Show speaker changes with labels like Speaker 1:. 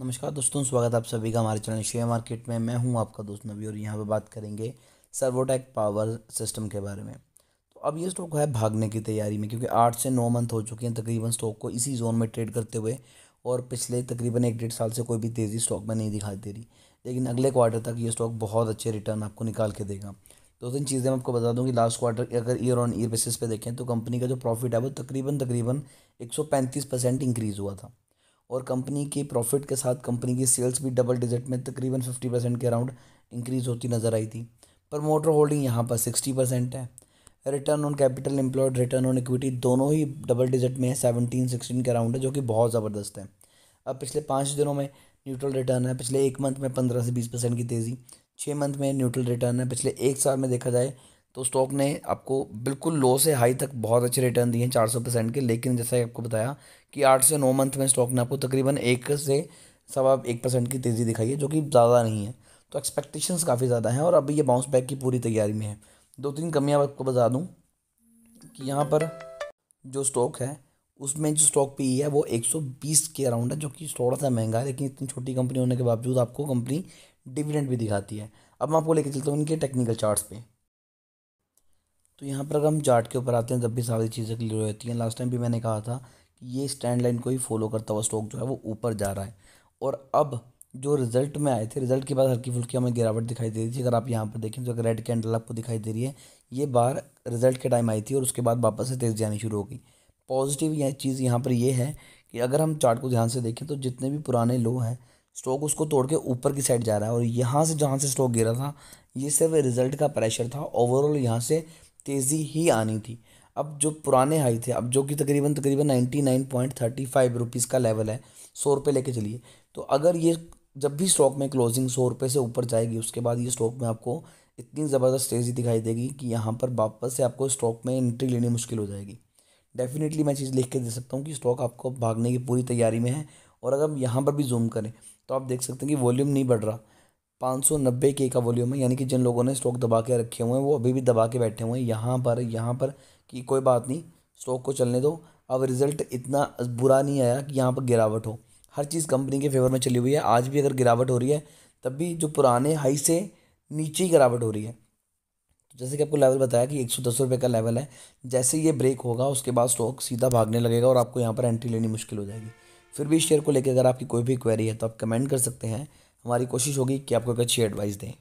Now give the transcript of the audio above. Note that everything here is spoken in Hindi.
Speaker 1: नमस्कार दोस्तों स्वागत आप सभी का हमारे चैनल शेयर मार्केट में मैं हूं आपका दोस्त नबी और यहां पर बात करेंगे सर्वोटेक पावर सिस्टम के बारे में तो अब ये स्टॉक है भागने की तैयारी में क्योंकि आठ से नौ मंथ हो चुके हैं तकरीबन स्टॉक को इसी जोन में ट्रेड करते हुए और पिछले तकरीबन एक डेढ़ साल से कोई भी तेज़ी स्टॉक में नहीं दिखाई दे रही लेकिन अगले क्वार्टर तक ये स्टॉक बहुत अच्छे रिटर्न आपको निकाल के देगा दो तीन चीज़ें मैं आपको बता दूं कि लास्ट क्वार्टर अगर ईयर ऑन ईयर बेसिस पे देखें तो कंपनी का जो प्रॉफिट है वो तकरीबन तकरीबन एक परसेंट इंक्रीज़ हुआ था और कंपनी के प्रॉफिट के साथ कंपनी की सेल्स भी डबल डिजिट में तकरीबन फिफ्टी परसेंट के अराउंड इंक्रीज़ होती नज़र आई थी प्रमोटर होल्डिंग यहाँ पर सिक्सटी परसेंट है return on capital employed return on equity दोनों ही डबल डिजिट में है सेवनटीन सिक्सटीन के अराउंड है जो कि बहुत ज़बरदस्त है अब पिछले पाँच दिनों में न्यूट्रल रिटर्न है पिछले एक मंथ में पंद्रह से बीस परसेंट की तेज़ी छः मंथ में न्यूट्रल रिटर्न है पिछले एक साल में देखा जाए तो स्टॉक ने आपको बिल्कुल लो से हाई तक बहुत अच्छे रिटर्न दिए हैं चार सौ परसेंट के लेकिन जैसा आपको बताया कि आठ से नौ मंथ में स्टॉक ने आपको तकरीबन एक से सवा एक परसेंट की तेज़ी दिखाई है जो कि ज़्यादा नहीं है तो एक्सपेक्टेशंस काफ़ी ज़्यादा हैं और अभी ये बाउंस बैक की पूरी तैयारी में है दो तीन कमियाँ आपको बता दूँ कि यहाँ पर जो स्टॉक है उसमें जो स्टॉक पी e है वो एक के अराउंड है जो कि थोड़ा सा महंगा है लेकिन इतनी छोटी कंपनी होने के बावजूद आपको कंपनी डिविडेंड भी दिखाती है अब मैं आपको लेकर चलता हूँ इनके टेक्निकल चार्ट्स पे तो यहाँ पर अगर हम चार्ट के ऊपर आते हैं जब भी सारी चीज़ें क्लियर हो जाती हैं लास्ट टाइम भी मैंने कहा था कि ये स्टैंड लाइन को ही फॉलो करता हुआ स्टॉक जो है वो ऊपर जा रहा है और अब जो रिजल्ट में आए थे रिजल्ट के बाद हल्की फुल्की हमें गिरावट दिखाई दे रही थी अगर आप यहाँ पर देखें तो अगर रेड कैंडल आपको दिखाई दे रही है ये बार रिजल्ट के टाइम आई थी और उसके बाद वापस से तेज़ जानी शुरू हो गई पॉजिटिव यह चीज़ यहाँ पर यह है कि अगर हम चार्ट को ध्यान से देखें तो जितने भी पुराने लो हैं स्टॉक उसको तोड़ के ऊपर की साइड जा रहा है और यहाँ से जहाँ से स्टॉक गिरा था ये सिर्फ रिजल्ट का प्रेशर था ओवरऑल यहाँ से तेज़ी ही आनी थी अब जो पुराने हाई थे अब जो कि तकरीबन तकरीबन ninety nine point thirty five rupees का लेवल है सौ रुपये लेके चलिए तो अगर ये जब भी स्टॉक में क्लोजिंग सौ रुपये से ऊपर जाएगी उसके बाद ये स्टॉक में आपको इतनी ज़बरदस्त तेज़ी दिखाई देगी कि यहाँ पर वापस से आपको स्टॉक में एंट्री लेनी मुश्किल हो जाएगी डेफिनेटली मैं चीज़ लिख के दे सकता हूँ कि स्टॉक आपको भागने की पूरी तैयारी में है और अगर हम यहाँ पर भी जूम करें तो आप देख सकते हैं कि वॉल्यूम नहीं बढ़ रहा पाँच सौ नब्बे के का वॉल्यूम है यानी कि जिन लोगों ने स्टॉक दबा के रखे हुए हैं वो अभी भी दबा के बैठे हुए हैं यहाँ पर यहाँ पर कि कोई बात नहीं स्टॉक को चलने दो अब रिज़ल्ट इतना बुरा नहीं आया कि यहाँ पर गिरावट हो हर चीज़ कंपनी के फेवर में चली हुई है आज भी अगर गिरावट हो रही है तब भी जो पुराने हाई से नीचे ही गिरावट हो रही है तो जैसे कि आपको लेवल बताया कि एक सौ दस रुपये का लेवल है जैसे ये ब्रेक होगा उसके बाद स्टॉक सीधा भागने लगेगा और आपको यहाँ पर एंट्री लेनी मुश्किल हो जाएगी फिर भी इस शेयर को लेकर अगर आपकी कोई भी क्वेरी है तो आप कमेंट कर सकते हैं हमारी कोशिश होगी कि आपको एक अच्छी एडवाइस दें